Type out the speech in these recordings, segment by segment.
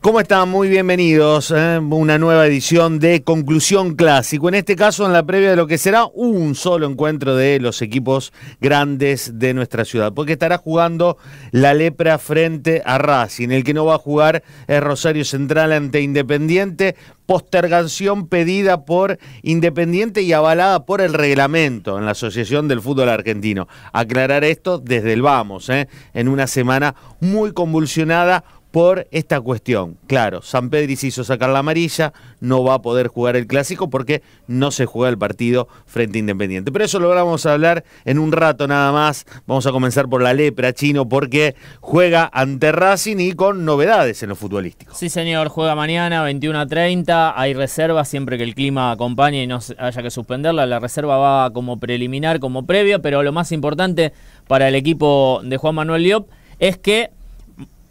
¿Cómo están? Muy bienvenidos. a ¿eh? Una nueva edición de Conclusión Clásico. En este caso, en la previa de lo que será un solo encuentro de los equipos grandes de nuestra ciudad. Porque estará jugando la Lepra frente a Racing. El que no va a jugar es Rosario Central ante Independiente. Postergación pedida por Independiente y avalada por el reglamento en la Asociación del Fútbol Argentino. Aclarar esto desde el vamos, ¿eh? en una semana muy convulsionada por esta cuestión. Claro, San Pedri se hizo sacar la amarilla, no va a poder jugar el clásico porque no se juega el partido frente a Independiente. Pero eso lo vamos a hablar en un rato nada más. Vamos a comenzar por la lepra chino porque juega ante Racing y con novedades en lo futbolístico. Sí, señor, juega mañana 21 a 30. Hay reserva siempre que el clima acompañe y no haya que suspenderla. La reserva va como preliminar, como previo pero lo más importante para el equipo de Juan Manuel Liop es que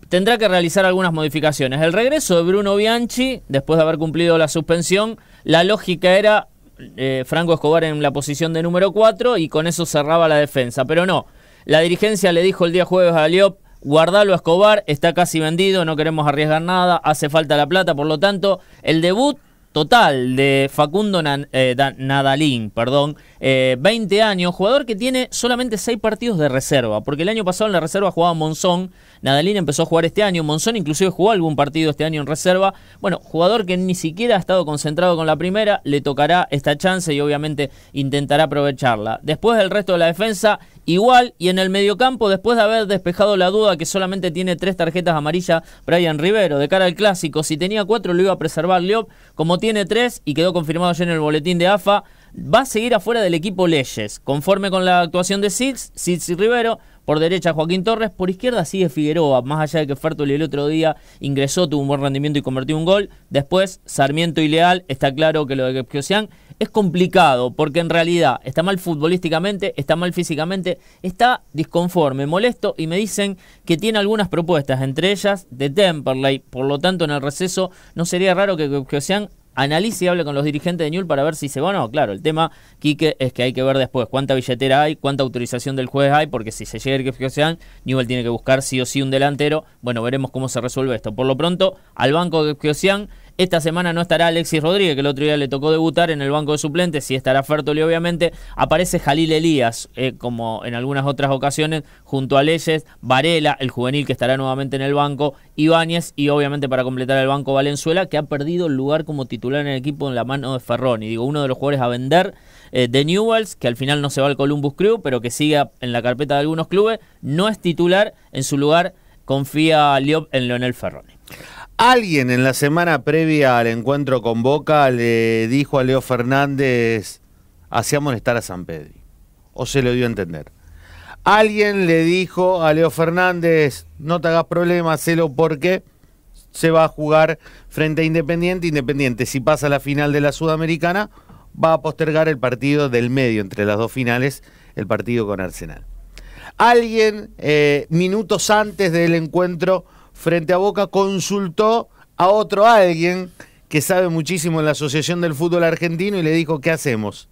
tendrá que realizar algunas modificaciones. El regreso de Bruno Bianchi, después de haber cumplido la suspensión, la lógica era eh, Franco Escobar en la posición de número 4 y con eso cerraba la defensa, pero no. La dirigencia le dijo el día jueves a Aliop, guardalo Escobar, está casi vendido, no queremos arriesgar nada, hace falta la plata, por lo tanto, el debut total de Facundo eh, Nadalín, perdón, 20 eh, años, jugador que tiene solamente 6 partidos de reserva, porque el año pasado en la reserva jugaba Monzón, Nadalín empezó a jugar este año, Monzón inclusive jugó algún partido este año en reserva, bueno, jugador que ni siquiera ha estado concentrado con la primera, le tocará esta chance y obviamente intentará aprovecharla. Después del resto de la defensa igual y en el mediocampo después de haber despejado la duda que solamente tiene 3 tarjetas amarillas Brian Rivero de cara al clásico, si tenía 4 lo iba a preservar Leop, como tiene tiene tres y quedó confirmado ya en el boletín de AFA. Va a seguir afuera del equipo Leyes, conforme con la actuación de Sitz, Sitz y Rivero, por derecha Joaquín Torres, por izquierda sigue Figueroa, más allá de que Fertoli el otro día ingresó, tuvo un buen rendimiento y convirtió un gol. Después Sarmiento y Leal, está claro que lo de Kepkiosian es complicado, porque en realidad está mal futbolísticamente, está mal físicamente, está disconforme, molesto y me dicen que tiene algunas propuestas, entre ellas de Temperley, por lo tanto en el receso no sería raro que Kepkiosian analice y hable con los dirigentes de Newell para ver si se va o no. Claro, el tema, Quique, es que hay que ver después cuánta billetera hay, cuánta autorización del juez hay, porque si se llega el que Newell tiene que buscar sí o sí un delantero. Bueno, veremos cómo se resuelve esto. Por lo pronto, al banco de Kiosean esta semana no estará Alexis Rodríguez, que el otro día le tocó debutar en el banco de suplentes, sí estará Fertoli obviamente. Aparece Jalil Elías, eh, como en algunas otras ocasiones, junto a Leyes, Varela, el juvenil que estará nuevamente en el banco, Ibáñez y obviamente para completar el banco Valenzuela, que ha perdido el lugar como titular en el equipo en la mano de Ferroni. Digo, uno de los jugadores a vender eh, de Newells, que al final no se va al Columbus Crew, pero que sigue en la carpeta de algunos clubes, no es titular, en su lugar confía Liop en Leonel Ferroni. Alguien en la semana previa al encuentro con Boca le dijo a Leo Fernández, hacíamos estar a San Pedro. O se lo dio a entender. Alguien le dijo a Leo Fernández, no te hagas problema, hacelo porque se va a jugar frente a Independiente. Independiente, si pasa la final de la Sudamericana, va a postergar el partido del medio entre las dos finales, el partido con Arsenal. Alguien, eh, minutos antes del encuentro frente a Boca consultó a otro alguien que sabe muchísimo en la Asociación del Fútbol Argentino y le dijo, ¿qué hacemos?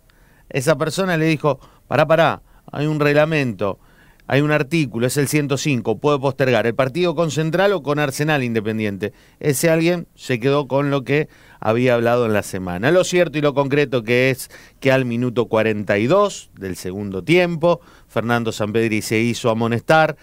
Esa persona le dijo, pará, pará, hay un reglamento, hay un artículo, es el 105, puede postergar el partido con Central o con Arsenal Independiente. Ese alguien se quedó con lo que había hablado en la semana. Lo cierto y lo concreto que es que al minuto 42 del segundo tiempo, Fernando Sampedri se hizo amonestar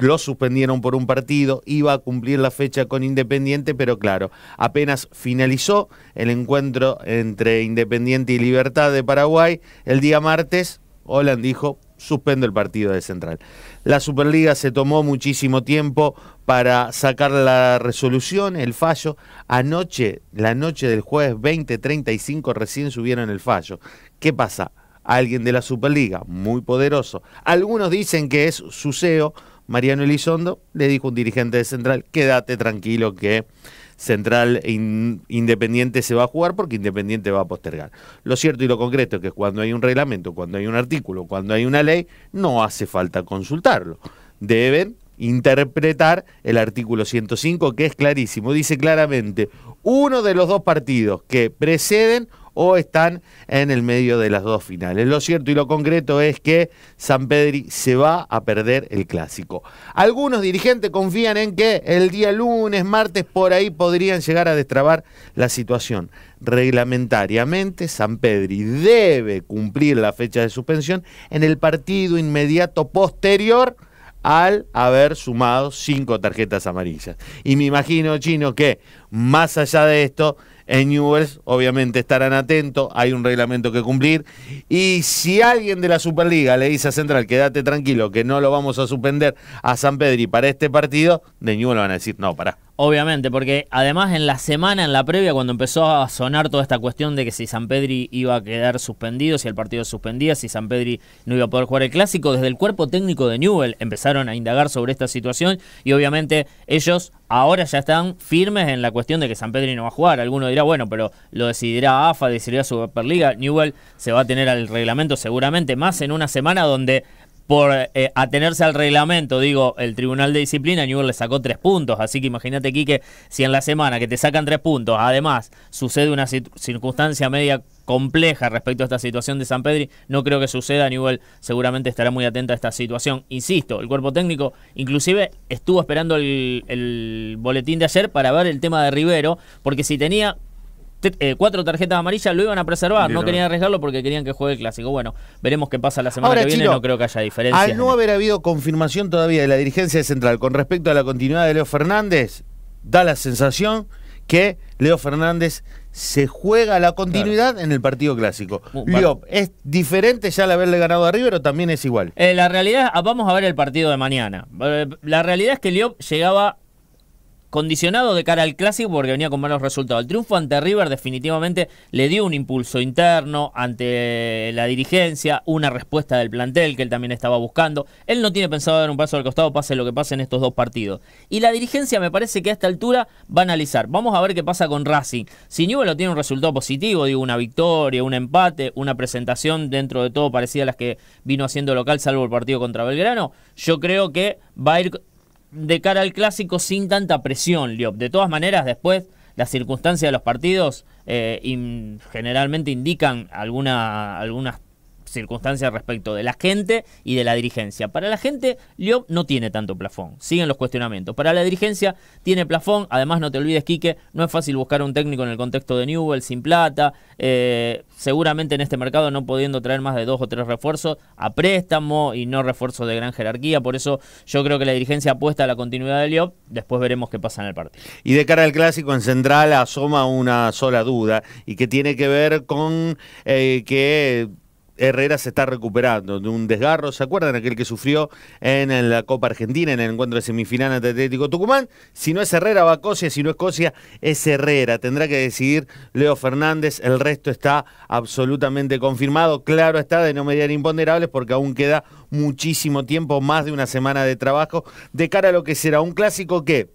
lo suspendieron por un partido, iba a cumplir la fecha con Independiente, pero claro, apenas finalizó el encuentro entre Independiente y Libertad de Paraguay, el día martes, Holland dijo, suspendo el partido de Central. La Superliga se tomó muchísimo tiempo para sacar la resolución, el fallo. Anoche, la noche del jueves 20.35 recién subieron el fallo. ¿Qué pasa? Alguien de la Superliga, muy poderoso. Algunos dicen que es su CEO, Mariano Elizondo, le dijo un dirigente de Central, quédate tranquilo que Central Independiente se va a jugar porque Independiente va a postergar. Lo cierto y lo concreto es que cuando hay un reglamento, cuando hay un artículo, cuando hay una ley, no hace falta consultarlo. Deben interpretar el artículo 105 que es clarísimo. Dice claramente, uno de los dos partidos que preceden o están en el medio de las dos finales. Lo cierto y lo concreto es que San Pedri se va a perder el clásico. Algunos dirigentes confían en que el día lunes, martes, por ahí podrían llegar a destrabar la situación. Reglamentariamente, San Pedri debe cumplir la fecha de suspensión en el partido inmediato posterior al haber sumado cinco tarjetas amarillas. Y me imagino, Chino, que más allá de esto, en Newells, obviamente estarán atentos, hay un reglamento que cumplir. Y si alguien de la Superliga le dice a Central, quédate tranquilo, que no lo vamos a suspender a San Pedri para este partido, de Newells van a decir, no, pará. Obviamente, porque además en la semana, en la previa, cuando empezó a sonar toda esta cuestión de que si San Pedri iba a quedar suspendido, si el partido suspendía, si San Pedri no iba a poder jugar el clásico, desde el cuerpo técnico de Newell empezaron a indagar sobre esta situación y obviamente ellos ahora ya están firmes en la cuestión de que San Pedri no va a jugar. Alguno dirá, bueno, pero lo decidirá AFA, decidirá Superliga. Newell se va a tener al reglamento seguramente, más en una semana donde por eh, atenerse al reglamento, digo, el Tribunal de Disciplina, Newell le sacó tres puntos. Así que imagínate, Quique, si en la semana que te sacan tres puntos, además sucede una circunstancia media compleja respecto a esta situación de San Pedri, no creo que suceda. Newell seguramente estará muy atenta a esta situación. Insisto, el cuerpo técnico inclusive estuvo esperando el, el boletín de ayer para ver el tema de Rivero, porque si tenía eh, cuatro tarjetas amarillas, lo iban a preservar, no, querían arriesgarlo porque querían que juegue el clásico. Bueno, veremos qué pasa la semana que viene, no creo que haya diferencia. Al no haber habido confirmación todavía de la dirigencia de Central con respecto a la continuidad de Leo Fernández, da la sensación que Leo Fernández se juega la continuidad en el partido clásico. Leo, ¿es diferente ya al haberle ganado a River o también es igual? Eh, la realidad, ah, vamos a ver el partido de mañana. Eh, la realidad es que Leo llegaba condicionado de cara al clásico porque venía con malos resultados. El triunfo ante River definitivamente le dio un impulso interno ante la dirigencia, una respuesta del plantel que él también estaba buscando. Él no tiene pensado dar un paso al costado, pase lo que pase en estos dos partidos. Y la dirigencia me parece que a esta altura va a analizar. Vamos a ver qué pasa con Racing. Si Newell tiene un resultado positivo, digo, una victoria, un empate, una presentación dentro de todo parecida a las que vino haciendo local, salvo el partido contra Belgrano, yo creo que va a ir de cara al clásico sin tanta presión, Liop. De todas maneras, después las circunstancias de los partidos eh, generalmente indican alguna, algunas circunstancias respecto de la gente y de la dirigencia. Para la gente, Liob no tiene tanto plafón, siguen los cuestionamientos. Para la dirigencia, tiene plafón, además no te olvides, Quique, no es fácil buscar un técnico en el contexto de Newell, sin plata, eh, seguramente en este mercado no pudiendo traer más de dos o tres refuerzos a préstamo y no refuerzos de gran jerarquía, por eso yo creo que la dirigencia apuesta a la continuidad de Liob, después veremos qué pasa en el partido. Y de cara al clásico en Central asoma una sola duda y que tiene que ver con eh, que Herrera se está recuperando de un desgarro, ¿se acuerdan? Aquel que sufrió en la Copa Argentina, en el encuentro de semifinal ante Atlético Tucumán. Si no es Herrera, va a Cosia, si no es Cosia, es Herrera. Tendrá que decidir Leo Fernández, el resto está absolutamente confirmado. Claro está, de no mediar imponderables, porque aún queda muchísimo tiempo, más de una semana de trabajo, de cara a lo que será un clásico que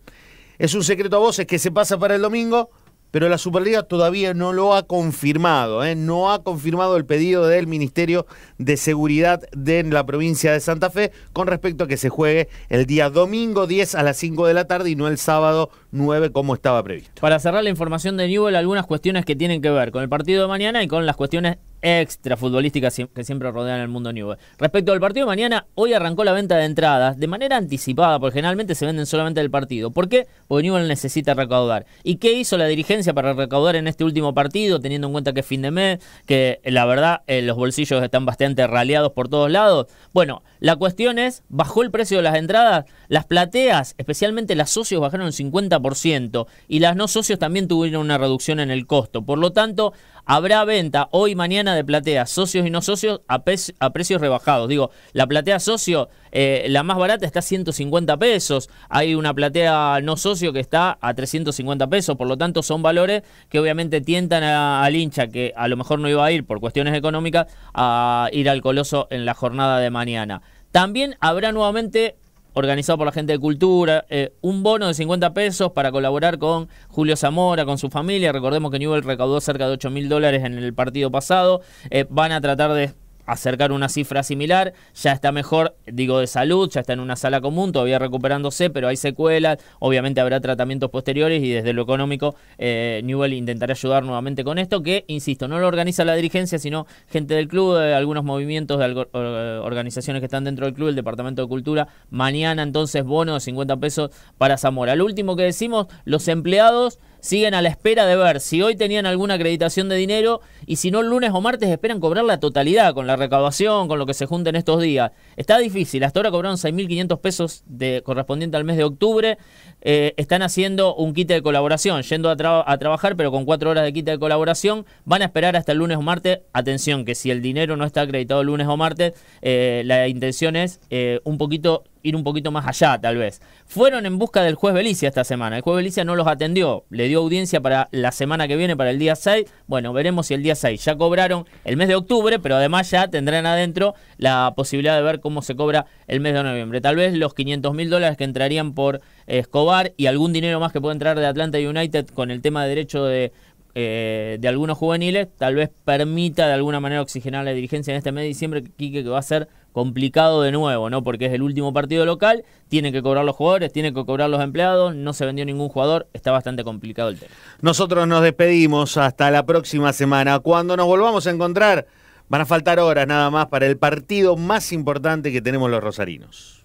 es un secreto a voces que se pasa para el domingo pero la Superliga todavía no lo ha confirmado, ¿eh? no ha confirmado el pedido del Ministerio de Seguridad de la provincia de Santa Fe con respecto a que se juegue el día domingo 10 a las 5 de la tarde y no el sábado 9 como estaba previsto. Para cerrar la información de Newell, algunas cuestiones que tienen que ver con el partido de mañana y con las cuestiones ...extra futbolística que siempre rodean el mundo Newell. Respecto al partido de mañana, hoy arrancó la venta de entradas de manera anticipada, porque generalmente se venden solamente del partido. ¿Por qué? Porque Newell necesita recaudar. ¿Y qué hizo la dirigencia para recaudar en este último partido, teniendo en cuenta que es fin de mes, que eh, la verdad eh, los bolsillos están bastante raleados por todos lados? Bueno, la cuestión es, bajó el precio de las entradas, las plateas, especialmente las socios, bajaron un 50% y las no socios también tuvieron una reducción en el costo. Por lo tanto, Habrá venta hoy y mañana de plateas socios y no socios a, precios rebajados. Digo, la platea socio, eh, la más barata está a 150 pesos. Hay una platea no socio que está a 350 pesos. Por lo tanto, son valores que obviamente tientan al hincha que a lo mejor no iba a ir por cuestiones económicas a ir al Coloso en la jornada de mañana. También habrá nuevamente organizado por la gente de cultura, eh, un bono de 50 pesos para colaborar con Julio Zamora, con su familia. Recordemos que Newell recaudó cerca de 8 mil dólares en el partido pasado. Eh, van a tratar de acercar una cifra similar, ya está mejor, digo, de salud, ya está en una sala común, todavía recuperándose, pero hay secuelas, obviamente habrá tratamientos posteriores y desde lo económico eh, Newell intentará ayudar nuevamente con esto, que, insisto, no lo organiza la dirigencia, sino gente del club, de eh, algunos movimientos de eh, organizaciones que están dentro del club, el Departamento de Cultura, mañana entonces bono de 50 pesos para Zamora. Lo último que decimos, los empleados siguen a la espera de ver si hoy tenían alguna acreditación de dinero y si no el lunes o martes esperan cobrar la totalidad con la recaudación, con lo que se junten estos días. Está difícil, hasta ahora cobraron 6.500 pesos de, correspondiente al mes de octubre, eh, están haciendo un quite de colaboración, yendo a, trabajar pero con cuatro horas de quite de colaboración, van a esperar hasta el lunes o martes, atención que si el dinero no está acreditado el lunes o martes, eh, la intención es eh, un poquito ir un poquito más allá, tal vez. Fueron en busca del juez Belicia esta semana. El juez Belicia no los atendió. Le dio audiencia para la semana que viene, para el día 6. Bueno, veremos si el día 6 ya cobraron el mes de octubre, pero además ya tendrán adentro la posibilidad de ver cómo se cobra el mes de noviembre. Tal vez los 500 mil dólares que entrarían por Escobar y algún dinero más que pueda entrar de Atlanta United con el tema de derecho de eh, de algunos juveniles, tal vez permita de alguna manera oxigenar la dirigencia en este mes de diciembre, que va a ser complicado de nuevo, ¿no? Porque es el último partido local, tiene que cobrar los jugadores, tiene que cobrar los empleados, no se vendió ningún jugador, está bastante complicado el tema. Nosotros nos despedimos hasta la próxima semana. Cuando nos volvamos a encontrar, van a faltar horas nada más para el partido más importante que tenemos los rosarinos.